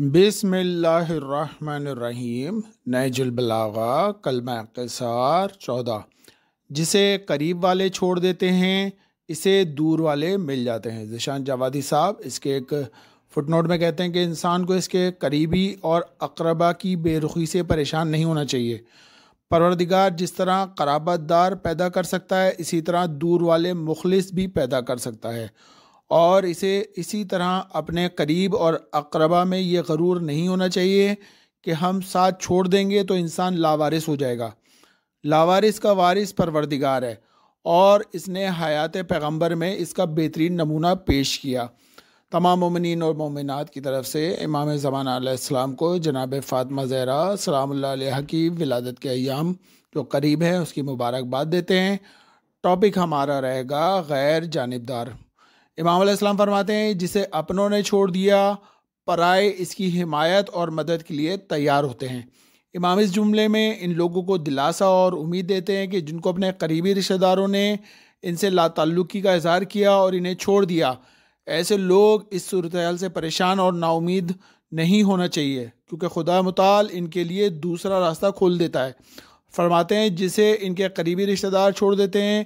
बिसमीम नजुलबलागा कलमा कसार चौदह जिसे करीब वाले छोड़ देते हैं इसे दूर वाले मिल जाते हैं जिशान जावादी साहब इसके एक फुटनोट में कहते हैं कि इंसान को इसके करीबी और अकरबा की बेरुखी से परेशान नहीं होना चाहिए परवरदिगार जिस तरह कराबतदार पैदा कर सकता है इसी तरह दूर वाले मुखलिस भी पैदा कर सकता है और इसे इसी तरह अपने करीब और अकरबा में ये गरूर नहीं होना चाहिए कि हम साथ छोड़ देंगे तो इंसान लावारिस हो जाएगा लावारिस का वारिस परवरदिगार है और इसने हयात पैगंबर में इसका बेहतरीन नमूना पेश किया तमाम ममिन और ममिनत की तरफ से इमाम ज़मान आलाम को जनाब फ़ातमा ज़हरा सलाम्ला की विलादत के अयाम जो करीब हैं उसकी मुबारकबाद देते हैं टॉपिक हमारा रहेगा गैर जानबदार इमाम इस्लाम फरमाते हैं जिसे अपनों ने छोड़ दिया पराए इसकी हिमायत और मदद के लिए तैयार होते हैं इमाम इस जुमले में इन लोगों को दिलासा और उम्मीद देते हैं कि जिनको अपने करीबी रिश्तेदारों ने इनसे लातल्लुकी का इजहार किया और इन्हें छोड़ दिया ऐसे लोग इस सूरत से परेशान और नाउमीद नहीं होना चाहिए क्योंकि खुदा मताल इनके लिए दूसरा रास्ता खोल देता है फरमाते हैं जिसे इनके करीबी रिश्तेदार छोड़ देते हैं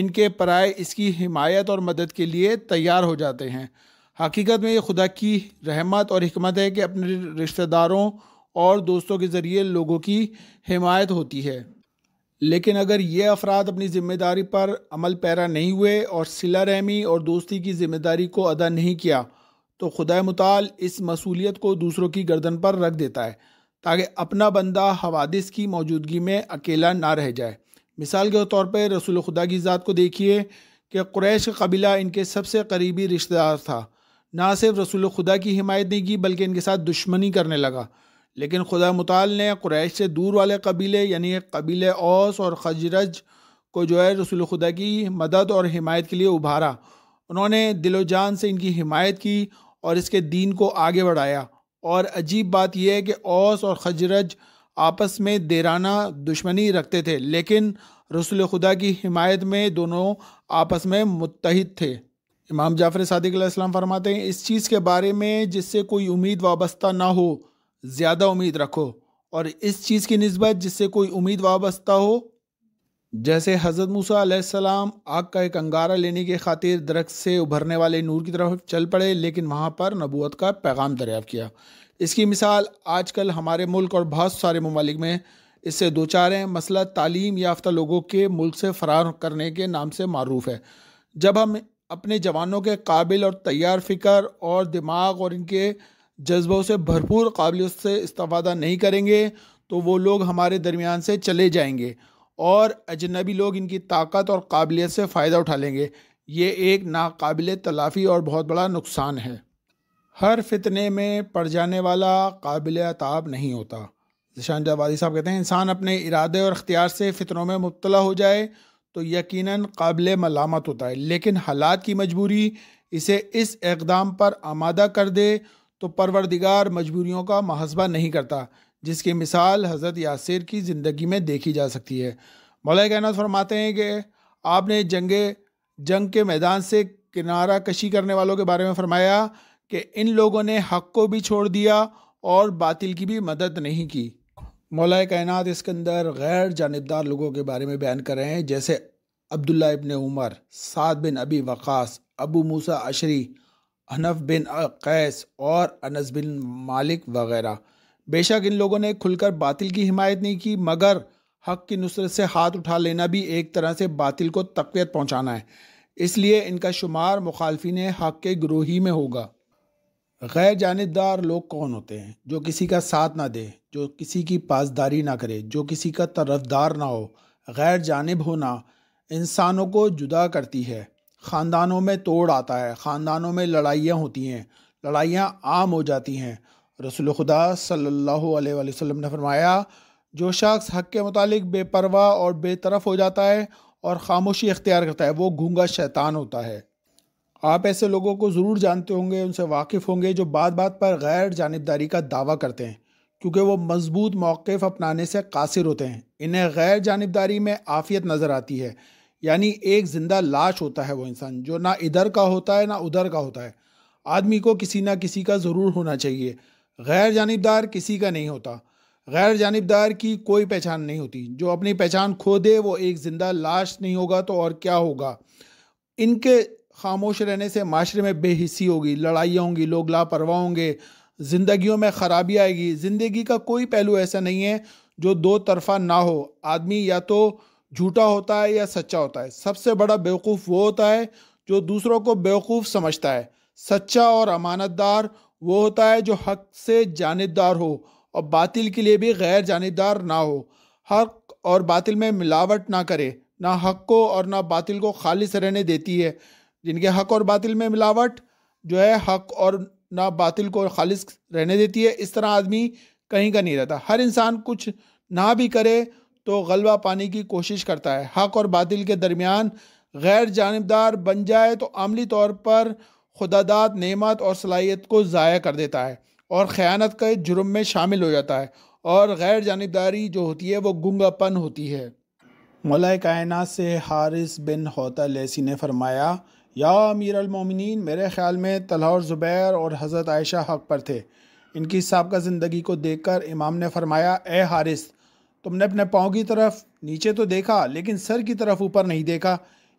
इनके पराए इसकी हिमायत और मदद के लिए तैयार हो जाते हैं हकीकत में ये खुदा की रहमत और हमत है कि अपने रिश्तेदारों और दोस्तों के ज़रिए लोगों की हिमायत होती है लेकिन अगर ये अफराद अपनी ज़िम्मेदारी पर अमल पैरा नहीं हुए और सिला रहमी और दोस्ती की ज़िम्मेदारी को अदा नहीं किया तो खुदा मताल इस मसूलियत को दूसरों की गर्दन पर रख देता है ताकि अपना बंदा हवादिस की मौजूदगी में अकेला ना रह जाए मिसाल के तौर पर रसूल खुदा की ज़ात को देखिए कि क्रैश कबीला इनके सबसे करीबी रिश्तेदार था ना सिर्फ रसूल खुदा की हिमायत नहीं की बल्कि इनके साथ दुश्मनी करने लगा लेकिन खुदा मुताल ने क्रैश से दूर वाले कबीले यानी कबीले ओस और खजरज को जो है रसूल खुदा की मदद और हिमायत के लिए उभारा उन्होंने दिलोजान से इनकी हिमायत की और इसके दीन को आगे बढ़ाया और अजीब बात यह है कि ओस और खजरज आपस में देराना दुश्मनी रखते थे लेकिन रसुल खुदा की हिमायत में दोनों आपस में मुतहद थे इमाम जाफ़र सदक़्लाम फरमाते हैं इस चीज़ के बारे में जिससे कोई उम्मीद वाबस्ता ना हो ज़्यादा उम्मीद रखो और इस चीज़ की नस्बत जिससे कोई उम्मीद वाबस्ता हो जैसे हज़रत मूसा आग का एक अंगारा लेने के खातिर दरख्त से उभरने वाले नूर की तरफ चल पड़े लेकिन वहाँ पर नबूत का पैगाम दरियाफ़ किया इसकी मिसाल आजकल हमारे मुल्क और बहुत सारे ममालिक में इससे दो चार हैं मसला तालीम याफ्ता लोगों के मुल्क से फरार करने के नाम से मरूफ है जब हम अपने जवानों के काबिल और तैयार फ़िक्र और दिमाग और इनके जज्बों से भरपूर काबिलियत से इस्ता नहीं करेंगे तो वो लोग हमारे दरमियान से चले जाएँगे और अजनबी लोग इनकी ताकत और काबिलियत से फ़ायदा उठा लेंगे ये एक नाकबिल तलाफ़ी और बहुत बड़ा नुकसान है हर फितने में पड़ जाने वाला काबिल ताब नहीं होता निशान जवादी साहब कहते हैं इंसान अपने इरादे और अख्तियार से फितनों में मुबला हो जाए तो यकीनन काबिल मलामत होता है लेकिन हालात की मजबूरी इसे इस एकदाम पर आमादा कर दे तो परवरदिगार मजबूरियों का महसबा नहीं करता जिसकी मिसाल हज़रत यासिर की ज़िंदगी में देखी जा सकती है मौलाना कैनात फरमाते हैं कि आपने जंगे जंग के मैदान से किनारा कशी करने वालों के बारे में फरमाया कि इन लोगों ने हक को भी छोड़ दिया और बातिल की भी मदद नहीं की मौलाना कायनात इसके अंदर गैर जानबदार लोगों के बारे में बयान कर रहे हैं जैसे अब्दुल्ला इबन उमर साद बिन अबी वक़ास अबू मूसा अशरी हनफ बिन कैस और अनस बिन मालिक वगैरह बेशक इन लोगों ने खुलकर बातिल की हिमायत नहीं की मगर हक की नुसरत से हाथ उठा लेना भी एक तरह से बातिल को तकवीत पहुंचाना है इसलिए इनका शुमार मुखालफी ने हक के ग्रोही में होगा गैर जानबदार लोग कौन होते हैं जो किसी का साथ ना दे जो किसी की पासदारी ना करे जो किसी का तरफदार ना हो गैर जानब होना इंसानों को जुदा करती है ख़ानदानों में तोड़ आता है ख़ानदानों में लड़ाइयाँ होती हैं लड़ाइयाँ आम हो जाती हैं रसूल खुदा सल्लल्लाहु अलैहि वसल्लम ने फरमाया जो शख्स हक के मुतालिक बेपरवा और बेतरफ हो जाता है और ख़ामोशी इख्तियार करता है वो घूंगा शैतान होता है आप ऐसे लोगों को ज़रूर जानते होंगे उनसे वाकिफ़ होंगे जो बात बात पर गैर जानबदारी का दावा करते हैं क्योंकि वो मजबूत मौक़ अपनाने से कासिर होते हैं इन्हें गैर जानबदारी में आफियत नज़र आती है यानी एक ज़िंदा लाश होता है वो इंसान जो ना इधर का होता है ना उधर का होता है आदमी को किसी ना किसी का ज़रूर होना चाहिए गैर जानबदार किसी का नहीं होता गैर जानबदार की कोई पहचान नहीं होती जो अपनी पहचान खो दे वो एक ज़िंदा लाश नहीं होगा तो और क्या होगा इनके खामोश रहने से माशरे में बेहिसी होगी लड़ाइयाँ होंगी लोग लापरवाह होंगे ज़िंदगियों में ख़राबी आएगी ज़िंदगी का कोई पहलू ऐसा नहीं है जो दो तरफा ना हो आदमी या तो झूठा होता है या सच्चा होता है सबसे बड़ा बेवकूफ़ वो होता है जो दूसरों को बेवकूफ़ समझता है सच्चा और अमानतदार वो होता है जो हक से जानबदार हो और बातिल के लिए भी गैर जानबदार ना हो हक और बातिल में मिलावट ना करे ना हक को और ना बातिल को खालिश रहने देती है जिनके हक और बातिल में मिलावट जो है हक और ना बातिल को खालिश रहने देती है इस तरह आदमी कहीं का नहीं रहता हर इंसान कुछ ना भी करे तो गलबा पाने की कोशिश करता है हक और बातिल के दरमियान गैर जानबदार बन जाए तो आमली तौर पर खुदादाद नेमत और सलाहियत को ज़ाया कर देता है और ख़यानत के जुर्म में शामिल हो जाता है और गैर जानबदारी जो होती है वह गुंगापन होती है मलाय कायन से हारिस बिन होता लेसी ने फरमाया या अमीर अलमोमिन मेरे ख्याल में तलहा और ज़ुबैर और हज़रत आयशा हक पर थे इनकी सबका ज़िंदगी को देख कर इमाम ने फरमाया ए हारिस तुमने अपने पाँव की तरफ नीचे तो देखा लेकिन सर की तरफ ऊपर नहीं देखा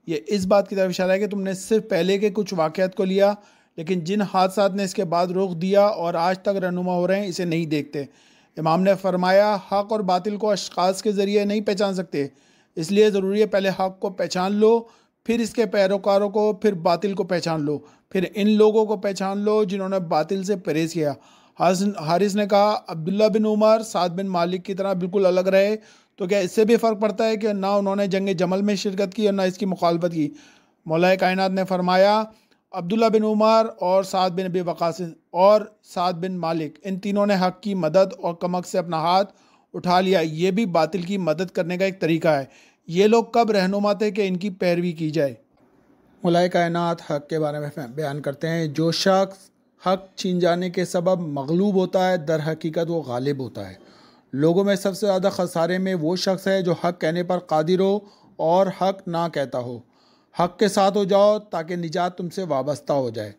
ये इस बात की तरफ इशारा है कि तुमने सिर्फ पहले के कुछ वाक़ात को लिया लेकिन जिन हादसा ने इसके बाद रोक दिया और आज तक रहनुमा हो रहे हैं इसे नहीं देखते इमाम ने फरमाया हक़ और बातिल को अशखाज के ज़रिए नहीं पहचान सकते इसलिए ज़रूरी है पहले हक़ को पहचान लो फिर इसके पैरोकारों को फिर बातिल को पहचान लो फिर इन लोगों को पहचान लो जिन्होंने बातिल से परहेज़ किया हारिस ने कहा अब्दुल्ला बिन उमर साद बिन मालिक की तरह बिल्कुल अलग रहे तो क्या इससे भी फ़र्क पड़ता है कि ना उन्होंने जंग जमल में शिरकत की और ना इसकी मुखालफत की मौलाए कायनत ने फरमाया अब्दुल्ला बिन उमर और साद बिन अबी वक़ास और साद बिन मालिक इन तीनों ने हक़ की मदद और कमक से अपना हाथ उठा लिया ये भी बातिल की मदद करने का एक तरीका है ये लोग कब रहनुमा थे कि इनकी पैरवी की जाए मौलाए कायनत हक़ के बारे में बयान करते हैं जो शख्स हक़ छीन जाने के सबब मगलूब होता है दर हकीकत वो गालिब होता है लोगों में सबसे ज़्यादा खसारे में वो शख्स है जो हक कहने पर कादिर हो और हक ना कहता हो हक के साथ हो जाओ ताकि निजात तुमसे वाबस्ता हो जाए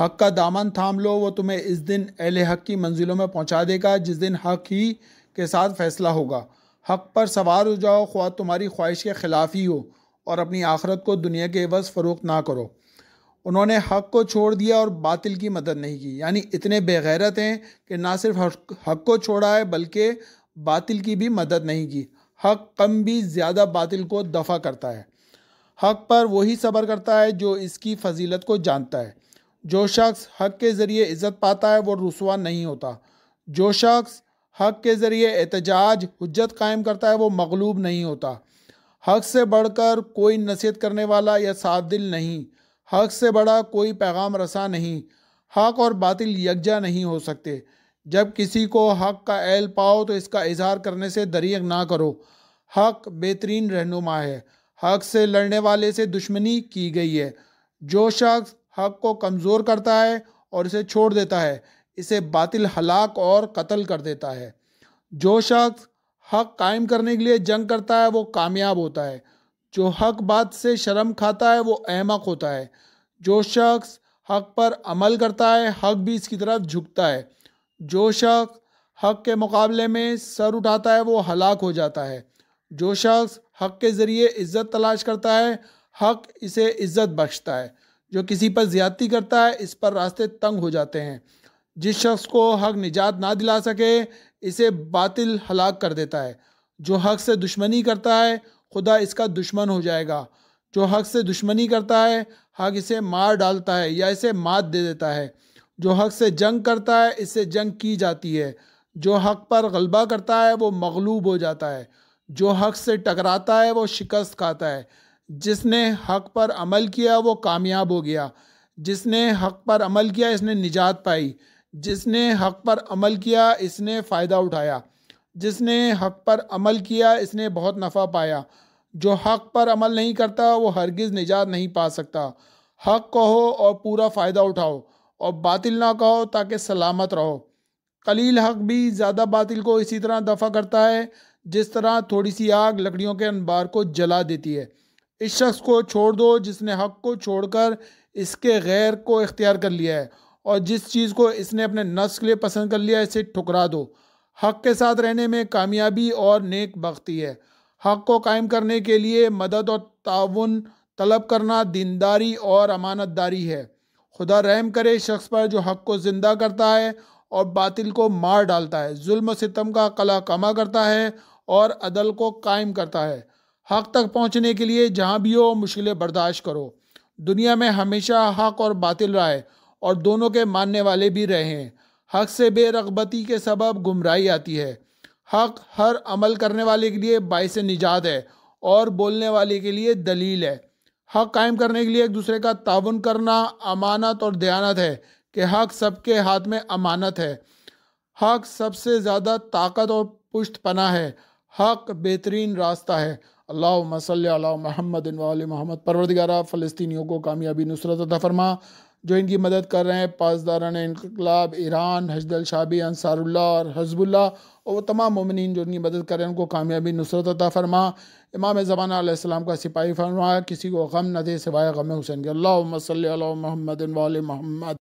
हक का दामन थाम लो वो तुम्हें इस दिन अहल हक की मंजिलों में पहुंचा देगा जिस दिन हक ही के साथ फैसला होगा हक पर सवार हो जाओ ख्वा तुम्हारी ख्वाहिश के ख़िलाफ़ ही हो और अपनी आखरत को दुनिया के एवज़ फरोख ना करो उन्होंने हक को छोड़ दिया और बातिल की मदद नहीं की यानी इतने बेगैरत हैं कि ना सिर्फ हक, को छोड़ा है बल्कि बातिल की भी मदद नहीं की हक कम भी ज़्यादा बातिल को दफ़ा करता है हक पर वही सब्र करता है जो इसकी फजीलत को जानता है जो शख्स हक के ज़रिए इज़्ज़त पाता है वो रसुआ नहीं होता जो शख्स हक के ज़रिए एहतजाज हजत कायम करता है वो मगलूब नहीं होता हक से बढ़कर कोई नसीहत करने वाला या साफ दिल नहीं हक से बड़ा कोई पैगाम रसा नहीं हक और बातिल यकजा नहीं हो सकते जब किसी को हक का ऐल पाओ तो इसका इजहार करने से दरीग ना करो हक बेहतरीन रहनुमा है हक से लड़ने वाले से दुश्मनी की गई है जो शख्स हक को कमज़ोर करता है और इसे छोड़ देता है इसे बातिल हलाक और कत्ल कर देता है जो शख्स हक कायम करने के लिए जंग करता है वो कामयाब होता है जो हक बात से शर्म खाता है वो अहमक होता है जो शख्स हक पर अमल करता है हक भी इसकी तरफ झुकता है जो शख्स हक के मुकाबले में सर उठाता है वो हलाक हो जाता है जो शख्स हक के ज़रिए इज़्ज़त तलाश करता है हक इसे इज़्ज़त बख्शता है जो किसी पर ज़्यादती करता है इस पर रास्ते तंग हो जाते हैं जिस शख्स को हक निजात ना दिला सके इसे बातिल हलाक कर देता है जो हक से दुश्मनी करता है खुदा इसका दुश्मन हो जाएगा जो हक से दुश्मनी करता है हक इसे मार डालता है या इसे मात दे देता है जो हक से जंग करता है इससे जंग की जाती है जो हक पर गलबा करता है वो मगलूब हो जाता है जो हक से टकराता है वो शिकस्त खाता है जिसने हक पर अमल किया वो कामयाब हो गया जिसने हक पर अमल किया इसने निजात पाई जिसने हक पर अमल किया इसने फ़ायदा उठाया जिसने हक पर अमल किया इसने बहुत नफ़ा पाया जो हक पर अमल नहीं करता वो हरगिज़ निजात नहीं पा सकता हक कहो और पूरा फ़ायदा उठाओ और बातिल ना कहो ताकि सलामत रहो कलील हक भी ज़्यादा बातिल को इसी तरह दफ़ा करता है जिस तरह थोड़ी सी आग लकड़ियों के अनबार को जला देती है इस शख्स को छोड़ दो जिसने हक को छोड़कर इसके गैर को इख्तियार कर लिया है और जिस चीज़ को इसने अपने नफ्स के लिए पसंद कर लिया है इसे ठुकरा दो हक के साथ रहने में कामयाबी और नेक बख्ती है हक को कायम करने के लिए मदद और ताउन तलब करना दीनदारी और अमानतदारी है खुदा रहम करे शख्स पर जो हक को ज़िंदा करता है और बातिल को मार डालता है जुल्म सितम का कला कमा करता है और अदल को कायम करता है हक तक पहुंचने के लिए जहां भी हो मुश्किलें बर्दाश्त करो दुनिया में हमेशा हक और बातिल रहा है और दोनों के मानने वाले भी रहे हैं हक से बेरगबती के सबब गुमराही आती है हक हर अमल करने वाले के लिए बायस निजात है और बोलने वाले के लिए दलील है हक कायम करने के लिए एक दूसरे का ताउन करना अमानत और दयानत है कि हक सबके हाथ में अमानत है हक सबसे ज़्यादा ताकत और पुश्त पना है हक बेहतरीन रास्ता है अल्लाह मसल महमद महमद परवरदगारा फ़लस्तियों को कामयाबी नुसरत फरमा जो इनकी मदद कर रहे हैं पासदारान इनकलाब ईरान हजदल शाबी अंसारुल्ला और हजबुल्ला और वो तमाम ममिन जो इनकी मदद कर रहे हैं उनको कामयाबी नुसरत अता फरमा इमाम ज़मानाम का सिपाही फरमा किसी को गम न दे सिवाय गम हुसैन के अल्लाह मसल महमद वाल महमद